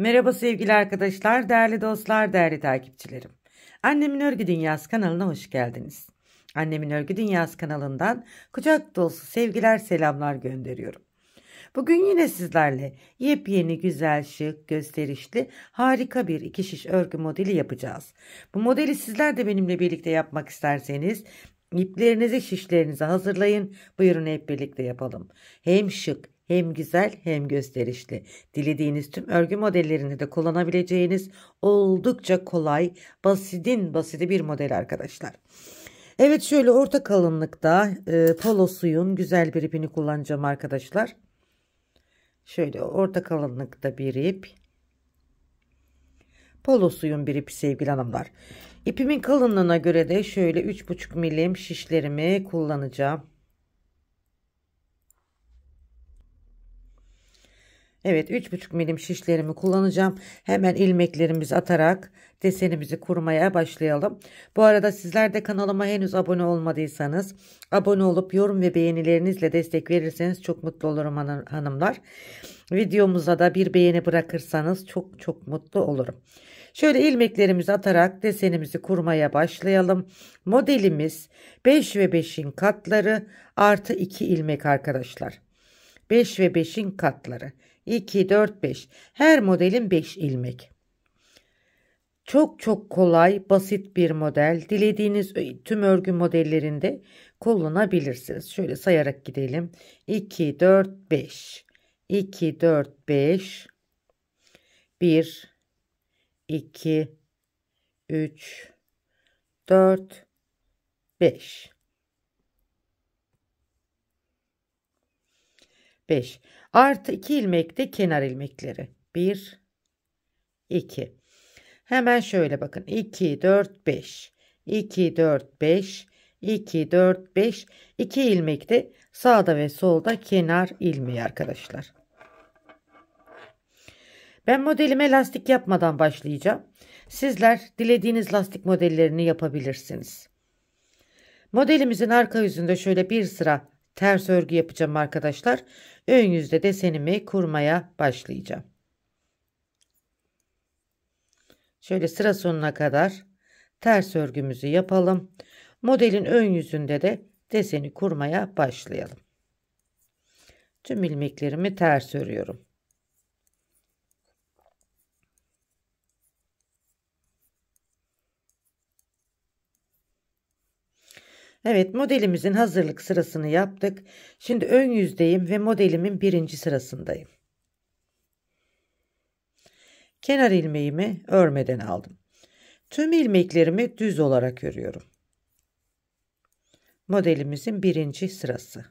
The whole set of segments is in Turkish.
Merhaba sevgili arkadaşlar, değerli dostlar, değerli takipçilerim. Annemin Örgü Dünyası kanalına hoş geldiniz. Annemin Örgü Dünyası kanalından kucak dolusu sevgiler, selamlar gönderiyorum. Bugün yine sizlerle yepyeni, güzel, şık, gösterişli, harika bir iki şiş örgü modeli yapacağız. Bu modeli sizler de benimle birlikte yapmak isterseniz iplerinizi, şişlerinizi hazırlayın. Buyurun hep birlikte yapalım. Hem şık, hem güzel hem gösterişli. Dilediğiniz tüm örgü modellerini de kullanabileceğiniz oldukça kolay, basitin basiti bir model arkadaşlar. Evet şöyle orta kalınlıkta e, polo suyun güzel bir ipini kullanacağım arkadaşlar. Şöyle orta kalınlıkta bir ip. Polo suyun bir ipi sevgili hanımlar. İpimin kalınlığına göre de şöyle 3,5 milim şişlerimi kullanacağım. Evet 3,5 milim şişlerimi kullanacağım. Hemen ilmeklerimizi atarak desenimizi kurmaya başlayalım. Bu arada sizler de kanalıma henüz abone olmadıysanız abone olup yorum ve beğenilerinizle destek verirseniz çok mutlu olurum hanımlar. Videomuza da bir beğeni bırakırsanız çok çok mutlu olurum. Şöyle ilmeklerimizi atarak desenimizi kurmaya başlayalım. Modelimiz 5 ve 5'in katları artı 2 ilmek arkadaşlar. 5 ve 5'in katları. 2, 4, 5. Her modelin 5 ilmek. Çok çok kolay, basit bir model. Dilediğiniz tüm örgü modellerinde kullanabilirsiniz. Şöyle sayarak gidelim. 2, 4, 5. 2, 4, 5. 1, 2, 3, 4, 5. 5. Artı 2 ilmek de kenar ilmekleri. 1 2 Hemen şöyle bakın. 2 4 5 2 4 5 2 4 5 2 ilmek de sağda ve solda kenar ilmeği arkadaşlar. Ben modelime lastik yapmadan başlayacağım. Sizler dilediğiniz lastik modellerini yapabilirsiniz. Modelimizin arka yüzünde şöyle bir sıra ters örgü yapacağım arkadaşlar. Ön yüzde desenimi kurmaya başlayacağım. Şöyle sıra sonuna kadar ters örgümüzü yapalım. Modelin ön yüzünde de deseni kurmaya başlayalım. Tüm ilmeklerimi ters örüyorum. Evet modelimizin hazırlık sırasını yaptık. Şimdi ön yüzdeyim ve modelimin birinci sırasındayım. Kenar ilmeğimi örmeden aldım. Tüm ilmeklerimi düz olarak örüyorum. Modelimizin birinci sırası.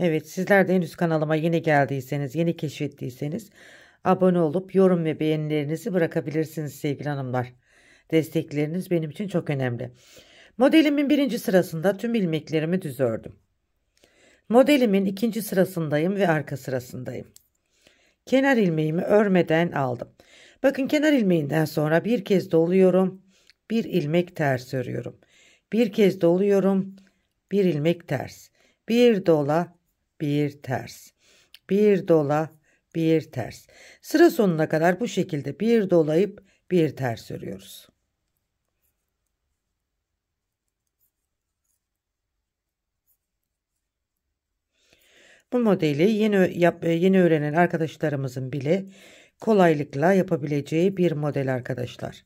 Evet sizler de henüz kanalıma yeni geldiyseniz, yeni keşfettiyseniz abone olup yorum ve beğenilerinizi bırakabilirsiniz sevgili hanımlar. Destekleriniz benim için çok önemli. Modelimin birinci sırasında tüm ilmeklerimi düz ördüm. Modelimin ikinci sırasındayım ve arka sırasındayım. Kenar ilmeğimi örmeden aldım. Bakın kenar ilmeğinden sonra bir kez doluyorum. Bir ilmek ters örüyorum. Bir kez doluyorum. Bir ilmek ters. Bir dola bir ters. Bir dola, bir ters. Sıra sonuna kadar bu şekilde bir dolayıp bir ters örüyoruz. Bu modeli yeni yap, yeni öğrenen arkadaşlarımızın bile kolaylıkla yapabileceği bir model arkadaşlar.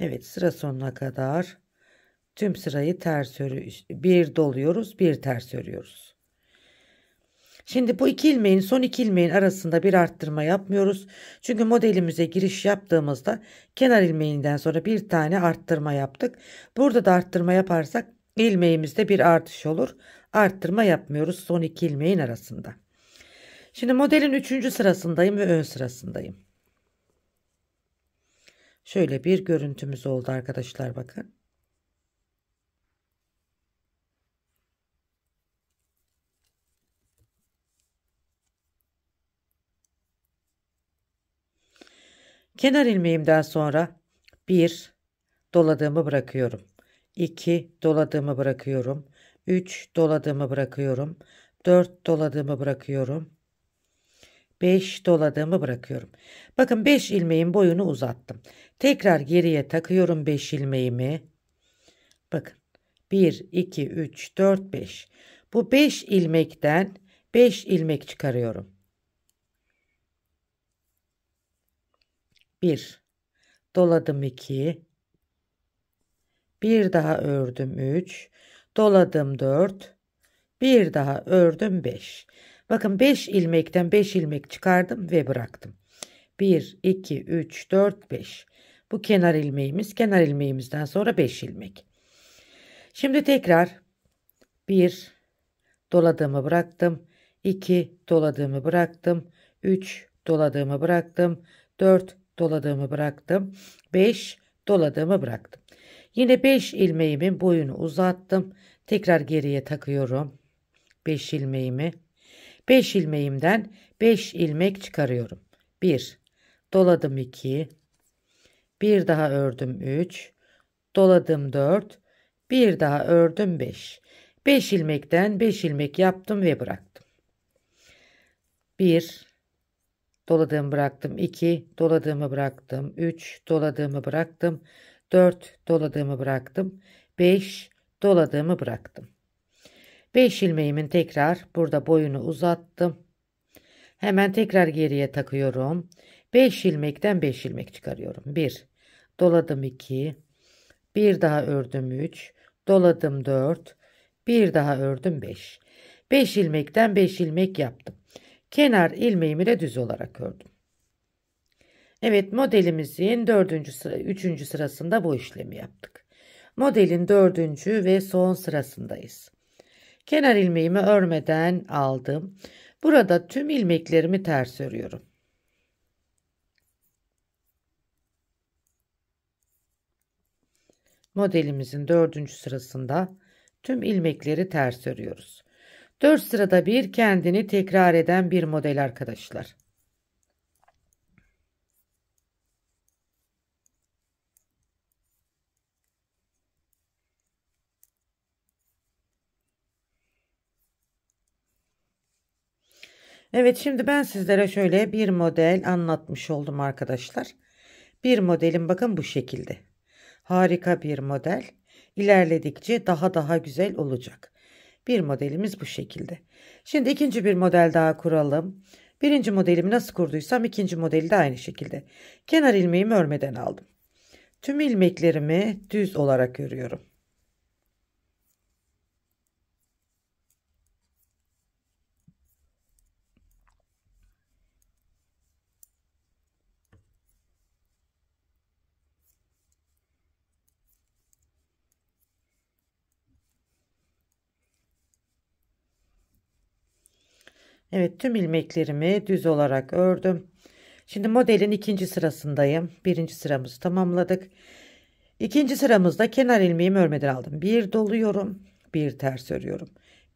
Evet sıra sonuna kadar tüm sırayı ters örü bir doluyoruz bir ters örüyoruz. Şimdi bu iki ilmeğin son iki ilmeğin arasında bir arttırma yapmıyoruz. Çünkü modelimize giriş yaptığımızda kenar ilmeğinden sonra bir tane arttırma yaptık. Burada da arttırma yaparsak ilmeğimizde bir artış olur. Arttırma yapmıyoruz son iki ilmeğin arasında. Şimdi modelin üçüncü sırasındayım ve ön sırasındayım. Şöyle bir görüntümüz oldu arkadaşlar bakın. Kenar ilmeğimden sonra 1 doladığımı bırakıyorum. 2 doladığımı bırakıyorum. 3 doladığımı bırakıyorum. 4 doladığımı bırakıyorum. 5 doladığımı bırakıyorum. Bakın 5 ilmeğin boyunu uzattım. Tekrar geriye takıyorum 5 ilmeğimi. Bakın 1, 2, 3, 4, 5. Bu 5 ilmekten 5 ilmek çıkarıyorum. 1 doladım 2 bir daha ördüm 3 doladım 4 bir daha ördüm 5 bakın 5 ilmekten 5 ilmek çıkardım ve bıraktım 1 2 3 4 5 bu kenar ilmeğimiz kenar ilmeğimizden sonra 5 ilmek şimdi tekrar 1 doladığımı bıraktım 2 doladığımı bıraktım 3 doladığımı bıraktım 4 doladığımı bıraktım. 5 doladığımı bıraktım. Yine 5 ilmeğimin boyunu uzattım. Tekrar geriye takıyorum. 5 ilmeğimi. 5 ilmeğimden 5 ilmek çıkarıyorum. 1 doladım 2 bir daha ördüm 3 doladım 4 bir daha ördüm 5 5 ilmekten 5 ilmek yaptım ve bıraktım. 1 doladığımı bıraktım 2 doladığımı bıraktım 3 doladığımı bıraktım 4 doladığımı bıraktım 5 doladığımı bıraktım 5 ilmeğimin tekrar burada boyunu uzattım hemen tekrar geriye takıyorum 5 ilmekten 5 ilmek çıkarıyorum 1 doladım 2 bir daha ördüm 3 doladım 4 bir daha ördüm 5 5 ilmekten 5 ilmek yaptım kenar ilmeğimi de düz olarak ördüm. Evet modelimizin 4. sıra, üçüncü sırasında bu işlemi yaptık. Modelin 4. ve son sırasındayız. Kenar ilmeğimi örmeden aldım. Burada tüm ilmeklerimi ters örüyorum. Modelimizin 4. sırasında tüm ilmekleri ters örüyoruz. 4 sırada bir kendini tekrar eden bir model arkadaşlar. Evet şimdi ben sizlere şöyle bir model anlatmış oldum arkadaşlar. Bir modelim, bakın bu şekilde. Harika bir model. İlerledikçe daha daha güzel olacak. Bir modelimiz bu şekilde. Şimdi ikinci bir model daha kuralım. Birinci modelimi nasıl kurduysam ikinci modeli de aynı şekilde. Kenar ilmeğimi örmeden aldım. Tüm ilmeklerimi düz olarak örüyorum. Evet tüm ilmeklerimi düz olarak ördüm. Şimdi modelin ikinci sırasındayım. Birinci sıramızı tamamladık. İkinci sıramızda kenar ilmeğimi örmeden aldım. Bir doluyorum, bir ters örüyorum.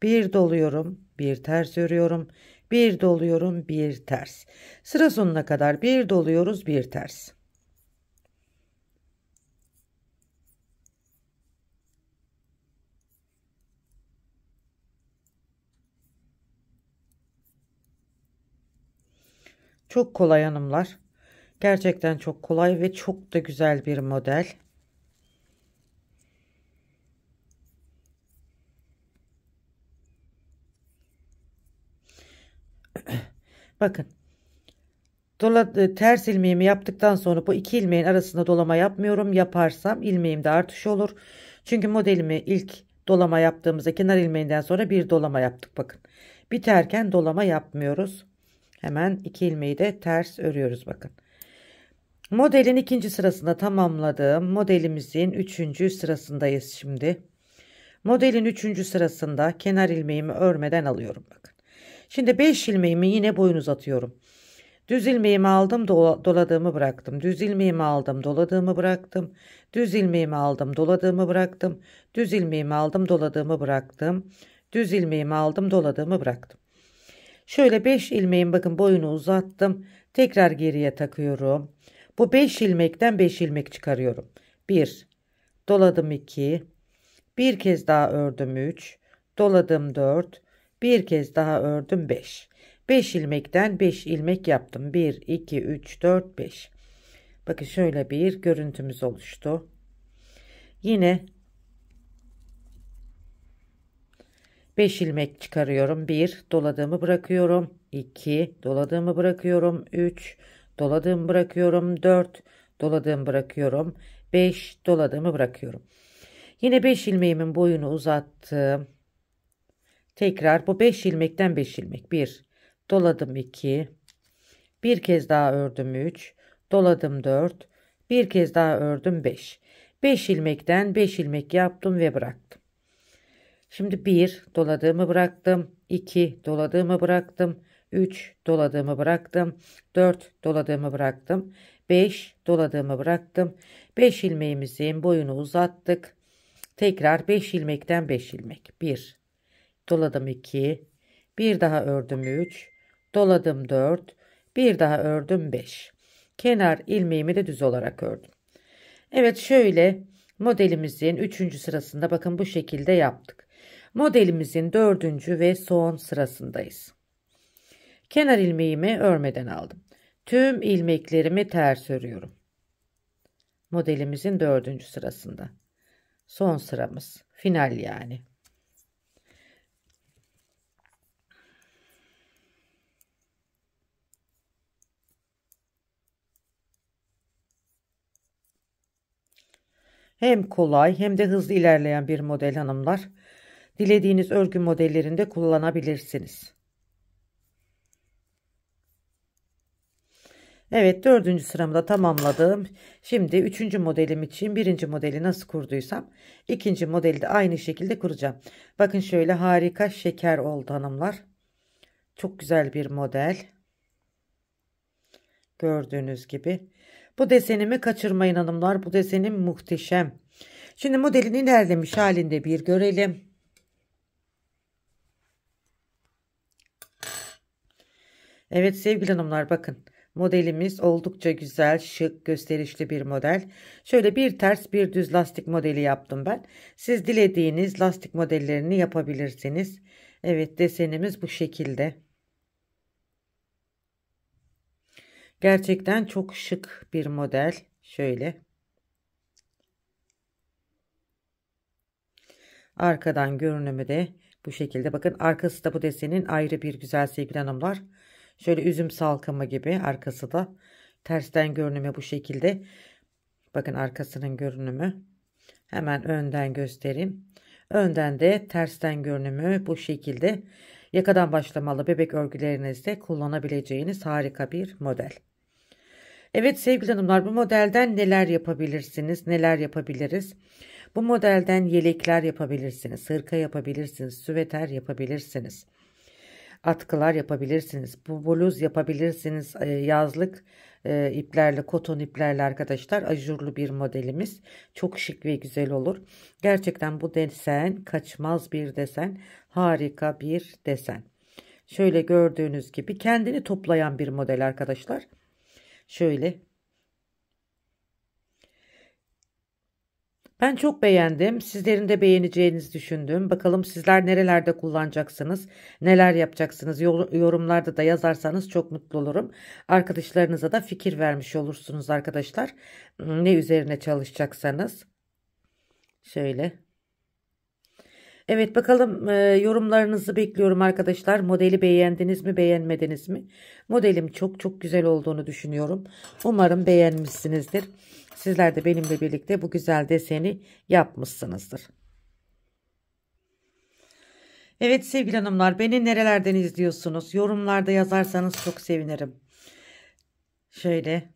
Bir doluyorum, bir ters örüyorum. Bir doluyorum, bir ters. Sıra sonuna kadar bir doluyoruz, bir ters. Çok kolay hanımlar. Gerçekten çok kolay ve çok da güzel bir model. Bakın. Dola, e, ters ilmeğimi yaptıktan sonra bu iki ilmeğin arasında dolama yapmıyorum. Yaparsam ilmeğimde artış olur. Çünkü modelimi ilk dolama yaptığımızda kenar ilmeğinden sonra bir dolama yaptık bakın. Biterken dolama yapmıyoruz. Hemen iki ilmeği de ters örüyoruz bakın. Modelin ikinci sırasında tamamladığım modelimizin üçüncü sırasındayız şimdi. Modelin üçüncü sırasında kenar ilmeğimi örmeden alıyorum bakın. Şimdi 5 ilmeğimi yine boyun uzatıyorum. Düz ilmeğimi aldım doladığımı bıraktım. Düz ilmeğimi aldım doladığımı bıraktım. Düz ilmeğimi aldım doladığımı bıraktım. Düz ilmeğimi aldım doladığımı bıraktım. Düz ilmeğimi aldım doladığımı bıraktım. Şöyle 5 ilmeğin bakın boyunu uzattım. Tekrar geriye takıyorum. Bu 5 ilmekten 5 ilmek çıkarıyorum. 1 doladım 2 bir kez daha ördüm 3 doladım 4 bir kez daha ördüm 5 5 ilmekten 5 ilmek yaptım 1 2 3 4 5 bakın şöyle bir görüntümüz oluştu yine 5 ilmek çıkarıyorum. 1 doladığımı bırakıyorum. 2 doladığımı bırakıyorum. 3 doladığımı bırakıyorum. 4 doladığımı bırakıyorum. 5 doladığımı bırakıyorum. Yine 5 ilmeğimin boyunu uzattım. Tekrar bu 5 ilmekten 5 ilmek. 1 doladım 2 bir kez daha ördüm 3 doladım 4 bir kez daha ördüm 5 5 ilmekten 5 ilmek yaptım ve bıraktım. Şimdi 1 doladığımı bıraktım. 2 doladığımı bıraktım. 3 doladığımı bıraktım. 4 doladığımı bıraktım. 5 doladığımı bıraktım. 5 ilmeğimizin boyunu uzattık. Tekrar 5 ilmekten 5 ilmek. 1 doladım 2. Bir daha ördüm 3. Doladım 4. Bir daha ördüm 5. Kenar ilmeğimi de düz olarak ördüm. Evet şöyle modelimizin 3. sırasında bakın bu şekilde yaptık. Modelimizin dördüncü ve son sırasındayız. Kenar ilmeğimi örmeden aldım. Tüm ilmeklerimi ters örüyorum. Modelimizin dördüncü sırasında. Son sıramız. Final yani. Hem kolay hem de hızlı ilerleyen bir model hanımlar dilediğiniz örgü modellerinde kullanabilirsiniz. Evet dördüncü sıramı da tamamladım. Şimdi üçüncü modelim için birinci modeli nasıl kurduysam ikinci modeli de aynı şekilde kuracağım. Bakın şöyle harika şeker oldu hanımlar. Çok güzel bir model. Gördüğünüz gibi. Bu desenimi kaçırmayın hanımlar. Bu desenim muhteşem. Şimdi modelin ilerlemiş halinde bir görelim. Evet sevgili hanımlar bakın. Modelimiz oldukça güzel, şık, gösterişli bir model. Şöyle bir ters bir düz lastik modeli yaptım ben. Siz dilediğiniz lastik modellerini yapabilirsiniz. Evet desenimiz bu şekilde. Gerçekten çok şık bir model. Şöyle. Arkadan görünümü de bu şekilde. Bakın arkası da bu desenin ayrı bir güzel sevgili hanımlar. Şöyle üzüm salkımı gibi arkası da tersten görünümü bu şekilde. Bakın arkasının görünümü. Hemen önden göstereyim. Önden de tersten görünümü bu şekilde. Yakadan başlamalı bebek örgülerinizde kullanabileceğiniz harika bir model. Evet sevgili hanımlar bu modelden neler yapabilirsiniz, neler yapabiliriz? Bu modelden yelekler yapabilirsiniz, hırka yapabilirsiniz, süveter yapabilirsiniz atkılar yapabilirsiniz. Bu bluz yapabilirsiniz. Ee, yazlık e, iplerle, koton iplerle arkadaşlar ajurlu bir modelimiz. Çok şık ve güzel olur. Gerçekten bu desen kaçmaz bir desen. Harika bir desen. Şöyle gördüğünüz gibi kendini toplayan bir model arkadaşlar. Şöyle Ben çok beğendim. Sizlerin de beğeneceğinizi düşündüm. Bakalım sizler nerelerde kullanacaksınız, neler yapacaksınız. Yorumlarda da yazarsanız çok mutlu olurum. Arkadaşlarınıza da fikir vermiş olursunuz arkadaşlar. Ne üzerine çalışacaksanız. Şöyle Evet bakalım e, yorumlarınızı bekliyorum arkadaşlar. Modeli beğendiniz mi beğenmediniz mi? Modelim çok çok güzel olduğunu düşünüyorum. Umarım beğenmişsinizdir. Sizler de benimle birlikte bu güzel deseni yapmışsınızdır. Evet sevgili hanımlar beni nerelerden izliyorsunuz? Yorumlarda yazarsanız çok sevinirim. Şöyle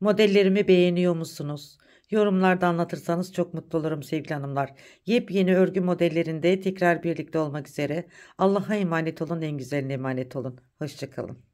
modellerimi beğeniyor musunuz? Yorumlarda anlatırsanız çok mutlu olurum sevgili hanımlar. Yepyeni örgü modellerinde tekrar birlikte olmak üzere. Allah'a emanet olun en güzeline emanet olun. Hoşçakalın.